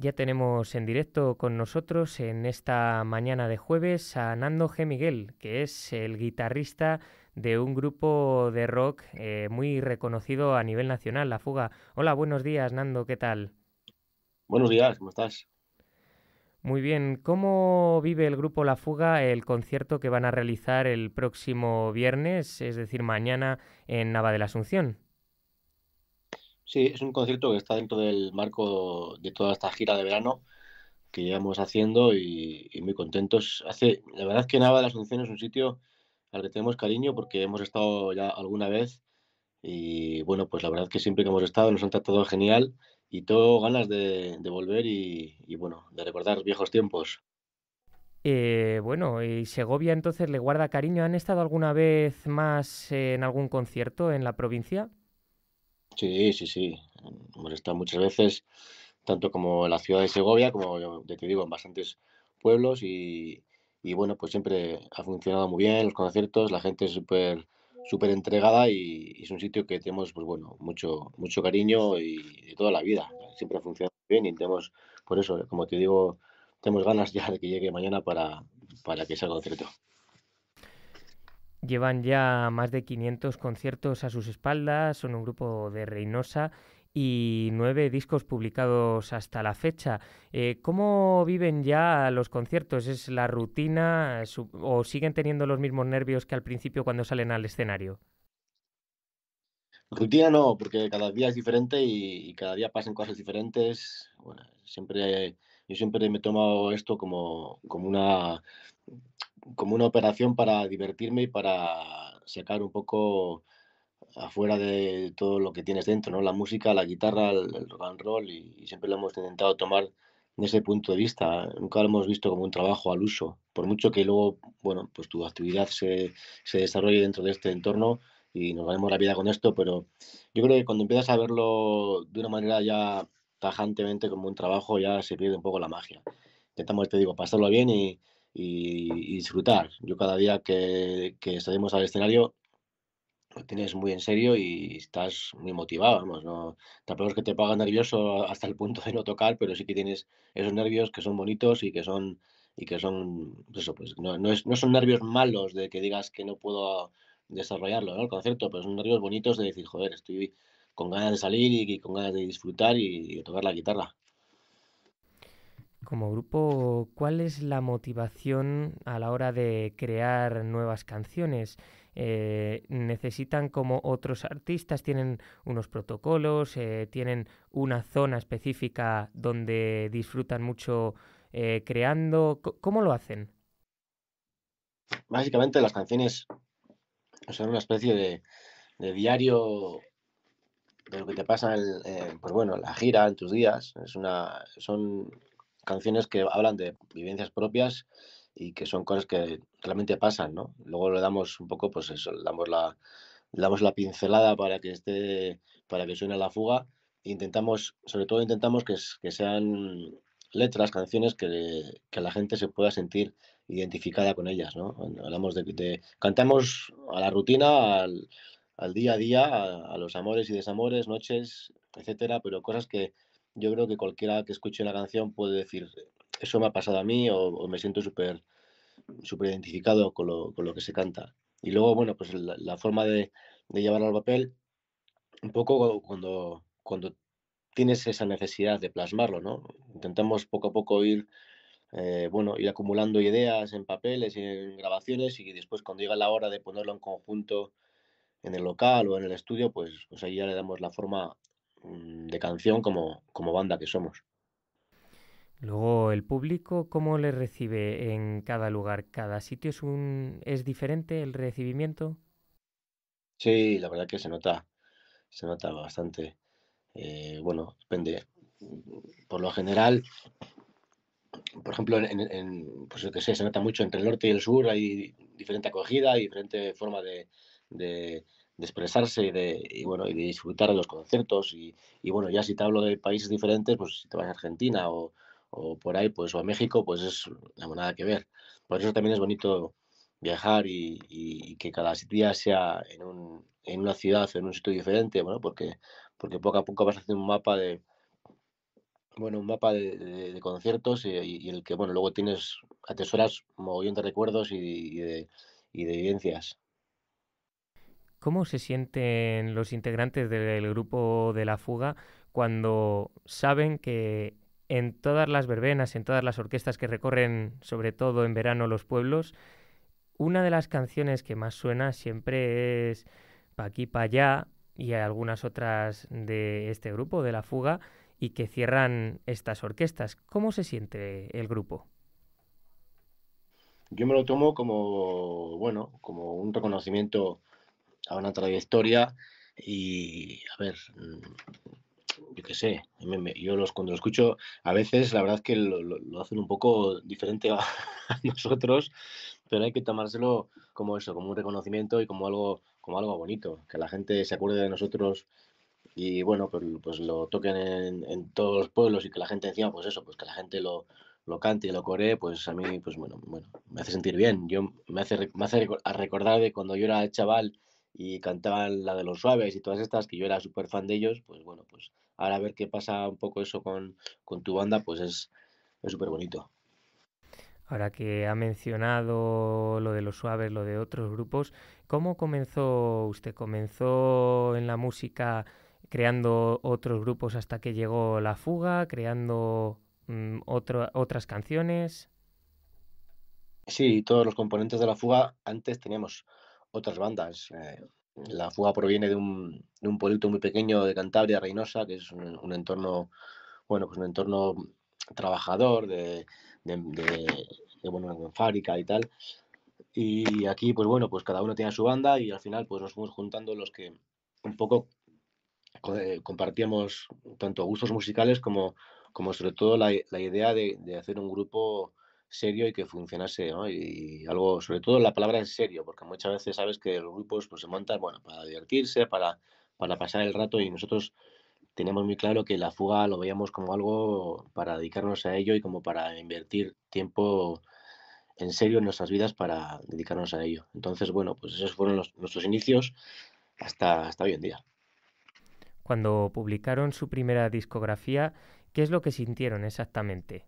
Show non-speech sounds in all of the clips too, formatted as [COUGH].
Ya tenemos en directo con nosotros en esta mañana de jueves a Nando G. Miguel, que es el guitarrista de un grupo de rock eh, muy reconocido a nivel nacional, La Fuga. Hola, buenos días, Nando, ¿qué tal? Buenos días, ¿cómo estás? Muy bien, ¿cómo vive el grupo La Fuga el concierto que van a realizar el próximo viernes, es decir, mañana en Nava de la Asunción? Sí, es un concierto que está dentro del marco de toda esta gira de verano que llevamos haciendo y, muy contentos. Hace, la verdad que Nava de la Asunción es un sitio al que tenemos cariño porque hemos estado ya alguna vez y bueno, pues la verdad que siempre que hemos estado nos han tratado genial y todo ganas de, volver y, y bueno, de recordar viejos tiempos. Eh, bueno, ¿y Segovia entonces le guarda cariño? ¿Han estado alguna vez más en algún concierto en la provincia? Sí, sí, sí. Hemos muchas veces, tanto como en la ciudad de Segovia, como te digo, en bastantes pueblos y, bueno, pues siempre ha funcionado muy bien los conciertos, la gente es súper super entregada y, es un sitio que tenemos pues bueno mucho mucho cariño y de toda la vida siempre ha funcionado bien y tenemos por eso como te digo tenemos ganas ya de que llegue mañana para, para que sea concierto Llevan ya más de 500 conciertos a sus espaldas, son un grupo de Reynosa y nueve discos publicados hasta la fecha. Eh, ¿Cómo viven ya los conciertos? ¿Es la rutina o siguen teniendo los mismos nervios que al principio cuando salen al escenario? Rutina no, porque cada día es diferente y, cada día pasan cosas diferentes. siempre, yo siempre me he tomado esto como, como una como una operación para divertirme y para sacar un poco afuera de todo lo que tienes dentro, ¿no? La música, la guitarra, el, rock and roll y, siempre lo hemos intentado tomar desde ese punto de vista. Nunca lo hemos visto como un trabajo al uso, por mucho que luego, bueno, pues tu actividad se, se desarrolle dentro de este entorno y nos ganemos la vida con esto, pero yo creo que cuando empiezas a verlo de una manera ya tajantemente como un trabajo ya se pierde un poco la magia. Intentamos, te digo, pasarlo bien y, y, disfrutar. Yo cada día que, salimos al escenario lo tienes muy en serio y estás muy motivado, vamos, no, tampoco es que te paga nervioso hasta el punto de no tocar, pero sí que tienes esos nervios que son bonitos y que son, y que son, pues eso, pues no, no, es, no son nervios malos de que digas que no puedo desarrollarlo, ¿no? El concepto, pero son nervios bonitos de decir, joder, estoy con ganas de salir y, con ganas de disfrutar y, y, tocar la guitarra. Como grupo, ¿cuál es la motivación a la hora de crear nuevas canciones? Eh, ¿Necesitan como otros artistas? ¿Tienen unos protocolos? Eh, ¿Tienen una zona específica donde disfrutan mucho eh, creando? ¿Cómo lo hacen? Básicamente las canciones son una especie de, diario de lo que te pasa, en, pues bueno, la gira en tus días. Es una, son canciones que hablan de vivencias propias y que son cosas que realmente pasan, ¿no? Luego le damos un poco, pues eso, damos la, damos la pincelada para que esté, para que suene la fuga. Intentamos, sobre todo intentamos que, sean letras, canciones que, que, la gente se pueda sentir identificada con ellas, ¿no? Hablamos de, cantamos a la rutina, al, día a día, a, a, los amores y desamores, noches, etcétera, pero cosas que, yo creo que cualquiera que escuche la canción puede decir, eso me ha pasado a mí o, me siento súper identificado con lo, que se canta. Y luego, bueno, pues la, forma de, de llevarlo al papel, un poco cuando, cuando tienes esa necesidad de plasmarlo, ¿no? Intentamos poco a poco ir, eh, bueno, ir acumulando ideas en papeles y en grabaciones y después cuando llega la hora de ponerlo en conjunto en el local o en el estudio, pues, pues ahí ya le damos la forma Mm, de canción como, como banda que somos. Luego, ¿el público cómo le recibe en cada lugar? ¿Cada sitio es, un, es diferente el recibimiento? Sí, la verdad que se nota, se nota bastante. Eh, bueno, depende. Por lo general, por ejemplo, en, pues que sé, se nota mucho entre el norte y el sur, hay diferente acogida, y diferente forma de, de expresarse y de, y bueno, y de disfrutar de los conciertos. Y, y, bueno, ya si te hablo de países diferentes, pues si te vas a Argentina o, o por ahí, pues o a México, pues es la que ver. Por eso también es bonito viajar y, que cada día sea en, un, en una ciudad o en un sitio diferente, bueno, porque, porque poco a poco vas haciendo un mapa de, bueno, un mapa de, conciertos y, el que, bueno, luego tienes, atesoras un mogollón de recuerdos y, de, y de evidencias. ¿Cómo se sienten los integrantes del grupo de la fuga cuando saben que en todas las verbenas, en todas las orquestas que recorren, sobre todo en verano, los pueblos, una de las canciones que más suena siempre es Pa' aquí, pa' allá y algunas otras de este grupo, de la fuga, y que cierran estas orquestas. ¿Cómo se siente el grupo? Yo me lo tomo como, bueno, como un reconocimiento a una trayectoria y, a ver, mm, yo qué sé, yo los cuando lo escucho, a veces la verdad que lo, lo, hacen un poco diferente [LAUGHS] a, nosotros, pero hay que tomárselo como eso, como un reconocimiento y como algo, como algo bonito, que la gente se acuerde de nosotros y bueno, pues, pues lo toquen en, todos los pueblos y que la gente encima, pues eso, pues que la gente lo, lo cante y lo coree, pues a mí, pues bueno, bueno, me hace sentir bien. Yo me hace, me hace recordar de cuando yo era chaval y cantaban la de los suaves y todas estas, que yo era súper fan de ellos, pues bueno, pues ahora a ver qué pasa un poco eso con, tu banda, pues es súper bonito. Ahora que ha mencionado lo de los suaves, lo de otros grupos, ¿cómo comenzó usted? ¿Comenzó en la música creando otros grupos hasta que llegó La Fuga, creando mm, otras canciones? Sí, todos los componentes de La Fuga antes teníamos otras bandas. Eh, la fuga proviene de un, de un, pueblito muy pequeño de Cantabria, Reynosa, que es un, entorno, bueno, pues un entorno trabajador de, de, de fábrica y tal. Y aquí, pues bueno, pues cada uno tiene su banda y al final pues nos fuimos juntando los que un poco eh, compartíamos tanto gustos musicales como, como sobre todo la, la idea de, hacer un grupo serio y que funcionase, Y algo, sobre todo la palabra en serio, porque muchas veces sabes que los grupos pues, se montan, bueno, para divertirse, para, para pasar el rato y nosotros teníamos muy claro que la fuga lo veíamos como algo para dedicarnos a ello y como para invertir tiempo en serio en nuestras vidas para dedicarnos a ello. Entonces, bueno, pues esos fueron nuestros inicios hasta, hasta hoy en día. Cuando publicaron su primera discografía, ¿qué es lo que sintieron exactamente?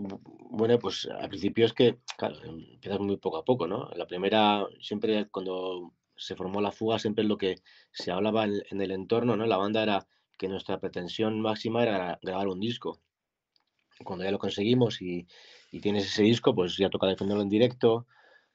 Bueno, pues al principio es que, claro, empiezas muy poco a poco, ¿no? La primera, siempre cuando se formó la fuga, siempre lo que se hablaba en, el entorno, ¿no? La banda era que nuestra pretensión máxima era grabar un disco. Cuando ya lo conseguimos y, tienes ese disco, pues ya toca defenderlo en directo,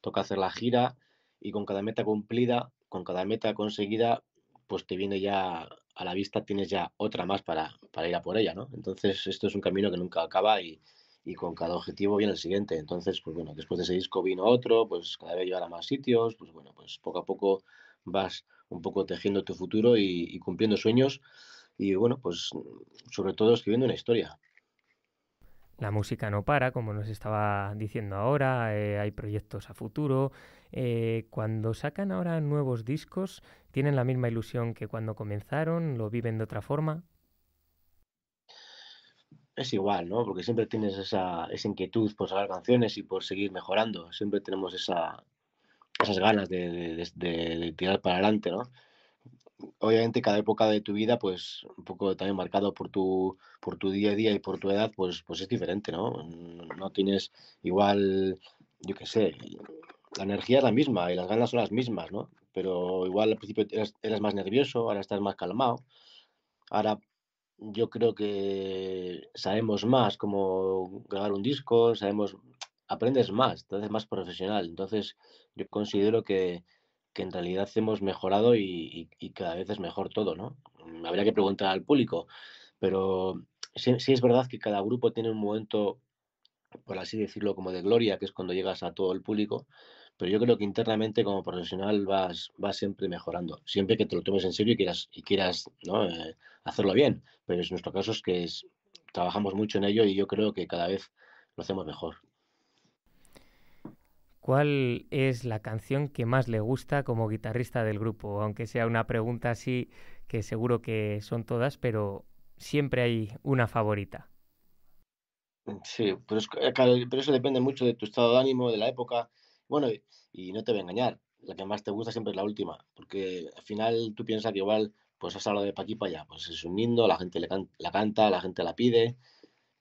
toca hacer la gira y con cada meta cumplida, con cada meta conseguida, pues te viene ya a la vista, tienes ya otra más para, para ir a por ella, ¿no? Entonces esto es un camino que nunca acaba y, y con cada objetivo viene el siguiente. Entonces, pues bueno, después de ese disco vino otro, pues cada vez llevará a más sitios, pues bueno, pues poco a poco vas un poco tejiendo tu futuro y, cumpliendo sueños y bueno, pues sobre todo escribiendo una historia. La música no para, como nos estaba diciendo ahora, eh, hay proyectos a futuro. Eh, cuando sacan ahora nuevos discos, ¿tienen la misma ilusión que cuando comenzaron? ¿Lo viven de otra forma? es igual, ¿no? Porque siempre tienes esa, inquietud por sacar canciones y por seguir mejorando. Siempre tenemos esa, esas ganas de, tirar para adelante, ¿no? Obviamente cada época de tu vida, pues un poco también marcado por tu, por tu día a día y por tu edad, pues, pues es diferente, ¿no? No tienes igual, yo qué sé, la energía es la misma y las ganas son las mismas, ¿no? Pero igual al principio eras, eras más nervioso, ahora estás más calmado, ahora yo creo que sabemos más cómo grabar un disco, sabemos, aprendes más, te haces más profesional. Entonces, yo considero que, en realidad hemos mejorado y, cada vez es mejor todo, ¿no? Mm, habría que preguntar al público, pero sí es verdad que cada grupo tiene un momento, por así decirlo, como de gloria, que es cuando llegas a todo el público pero yo creo que internamente como profesional vas, vas siempre mejorando, siempre que te lo tomes en serio y quieras, y quieras ¿no? Eh, hacerlo bien. Pero en nuestro caso es que trabajamos mucho en ello y yo creo que cada vez lo hacemos mejor. ¿Cuál es la canción que más le gusta como guitarrista del grupo? Aunque sea una pregunta así, que seguro que son todas, pero siempre hay una favorita. Sí, pero eh, eso depende mucho de tu estado de ánimo, de la época. Bueno, y, no te voy a engañar, la que más te gusta siempre es la última, porque al final tú piensas que igual, pues has hablado de pa' aquí allá, pues es un lindo, la gente le la canta, la gente la pide,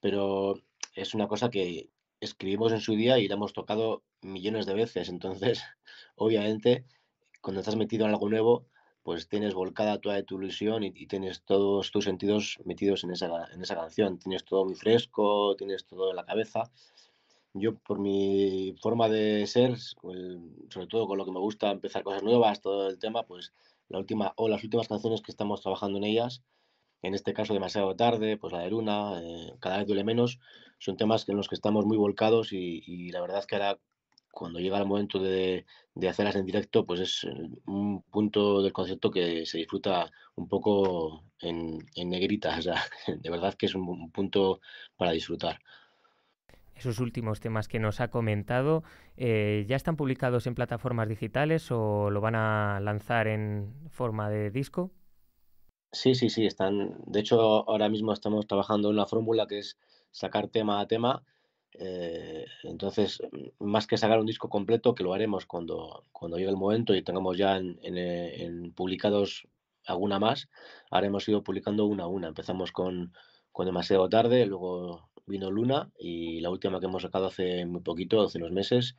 pero es una cosa que escribimos en su día y la hemos tocado millones de veces, entonces, [LAUGHS] obviamente, cuando estás metido en algo nuevo, pues tienes volcada toda tu ilusión y, tienes todos tus sentidos metidos en en esa canción. Tienes todo muy fresco, tienes todo en la cabeza yo, por mi forma de ser, sobre todo con lo que me gusta empezar cosas nuevas, todo el tema, pues la última o las últimas canciones que estamos trabajando en ellas, en este caso demasiado tarde, pues la de Luna, eh, cada vez duele menos, son temas en los que estamos muy volcados y, la verdad que ahora cuando llega el momento de, hacerlas en directo, pues es eh, un punto del concepto que se disfruta un poco en, negrita, [LAUGHS] o sea, de verdad que es un punto para disfrutar esos últimos temas que nos ha comentado. Eh, ¿Ya están publicados en plataformas digitales o lo van a lanzar en forma de disco? Sí, sí, sí, están. De hecho, ahora mismo estamos trabajando en una fórmula que es sacar tema a tema. Eh, entonces, más que sacar un disco completo, que lo haremos cuando, cuando llegue el momento y tengamos ya publicados alguna más, haremos hemos ido publicando una a una. Empezamos con, con demasiado tarde, luego vino Luna y la última que hemos sacado hace muy poquito, hace unos meses,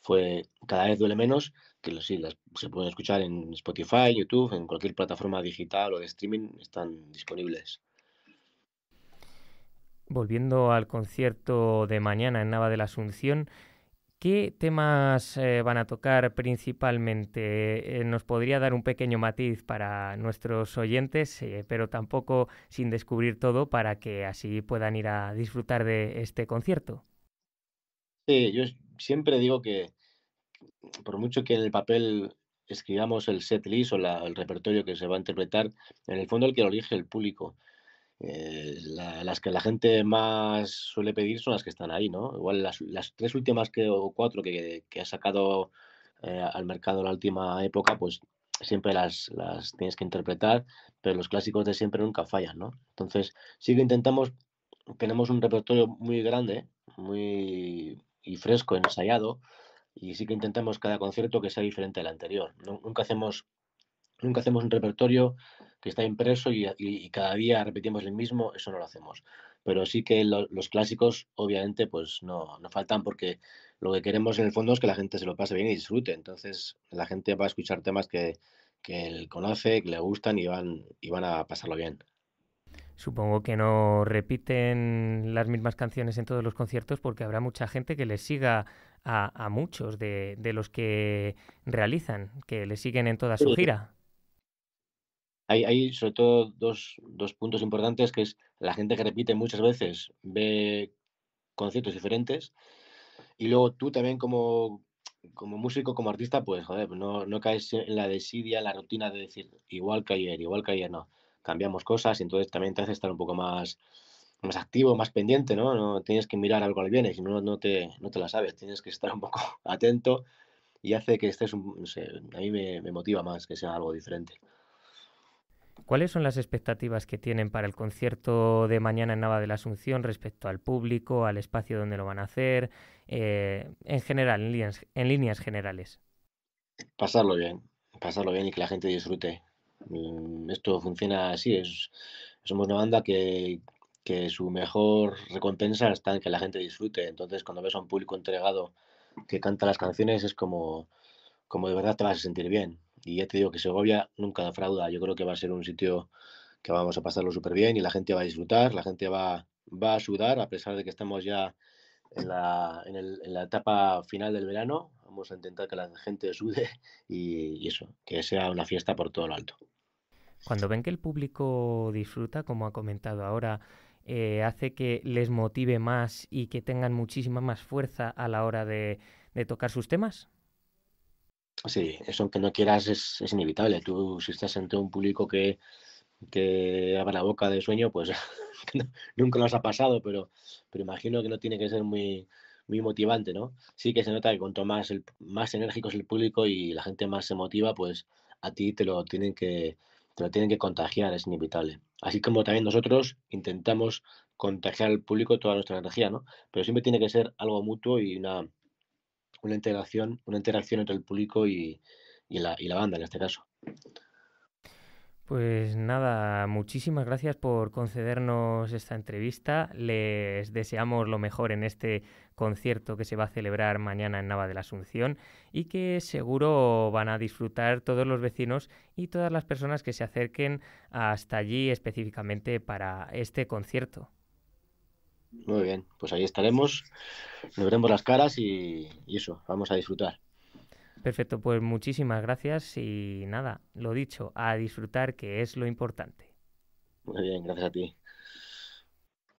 fue Cada vez duele menos, que sí, se pueden escuchar en Spotify, YouTube, en cualquier plataforma digital o de streaming, están disponibles. Volviendo al concierto de mañana en Nava de la Asunción, ¿Qué temas eh, van a tocar principalmente? Eh, nos podría dar un pequeño matiz para nuestros oyentes, eh, pero tampoco sin descubrir todo para que así puedan ir a disfrutar de este concierto. yo siempre digo que por mucho que en el papel escribamos el set list o el repertorio que se va a interpretar, en el fondo el que lo elige el público. Eh, las que la gente más suele pedir son las que están ahí, ¿no? Igual las, tres últimas que, o cuatro que, ha sacado eh, al mercado la última época, pues siempre las, las, tienes que interpretar, pero los clásicos de siempre nunca fallan, ¿no? Entonces, sí que intentamos, tenemos un repertorio muy grande, muy y fresco, ensayado, y sí que intentamos cada concierto que sea diferente al anterior. Nunca hacemos Nunca hacemos un repertorio que está impreso y, cada día repetimos el mismo, eso no lo hacemos. Pero sí que los clásicos, obviamente, pues no, faltan porque lo que queremos en el fondo es que la gente se lo pase bien y disfrute. Entonces, la gente va a escuchar temas que, él conoce, que le gustan y van, y van a pasarlo bien. Supongo que no repiten las mismas canciones en todos los conciertos porque habrá mucha gente que les siga a, muchos de, los que realizan, que le siguen en toda su gira hay, sobre todo dos, dos, puntos importantes, que es la gente que repite muchas veces, ve conciertos diferentes, y luego tú también como, músico, como artista, pues joder, no, caes en la desidia, en la rutina de decir igual que ayer, igual que ayer, no. Cambiamos cosas y entonces también te hace estar un poco más, más activo, más pendiente, ¿no? No tienes que mirar algo al viene, si no, no te, no te la sabes, tienes que estar un poco [LAUGHS] atento y hace que estés, un, a mí me motiva más que sea algo diferente. ¿Cuáles son las expectativas que tienen para el concierto de mañana en Nava de la Asunción respecto al público, al espacio donde lo van a hacer, eh, en general, en líneas, generales? Pasarlo bien, pasarlo bien y que la gente disfrute. Mm, esto funciona así, somos una banda que, su mejor recompensa está en que la gente disfrute. Entonces, cuando ves a un público entregado que canta las canciones, es como, como de verdad te vas a sentir bien. Y ya te digo que Segovia nunca defrauda. Yo creo que va a ser un sitio que vamos a pasarlo súper bien y la gente va a disfrutar, la gente va, va a sudar, a pesar de que estamos ya en la, el, en la etapa final del verano. Vamos a intentar que la gente sude [LAUGHS] y, eso, que sea una fiesta por todo lo alto. Cuando ven que el público disfruta, como ha comentado ahora, eh, hace que les motive más y que tengan muchísima más fuerza a la hora de tocar sus temas? Sí, eso que no quieras es, inevitable. Tú, si estás ante un público que, que abre la boca de sueño, pues [LAUGHS] nunca nos ha pasado, pero, pero imagino que no tiene que ser muy, muy motivante, ¿no? Sí que se nota que cuanto más, el, más enérgico es el público y la gente más se motiva, pues a ti te lo tienen que, te lo tienen que contagiar, es inevitable. Así como también nosotros intentamos contagiar al público toda nuestra energía, ¿no? Pero siempre tiene que ser algo mutuo y una, una integración, una interacción entre el público y, la, y la banda en este caso. Pues nada, muchísimas gracias por concedernos esta entrevista. Les deseamos lo mejor en este concierto que se va a celebrar mañana en Nava de la Asunción y que seguro van a disfrutar todos los vecinos y todas las personas que se acerquen hasta allí específicamente para este concierto. Muy bien, pues ahí estaremos, nos veremos las caras y, eso, vamos a disfrutar. Perfecto, pues muchísimas gracias y nada, lo dicho, a disfrutar que es lo importante. Muy bien, gracias a ti.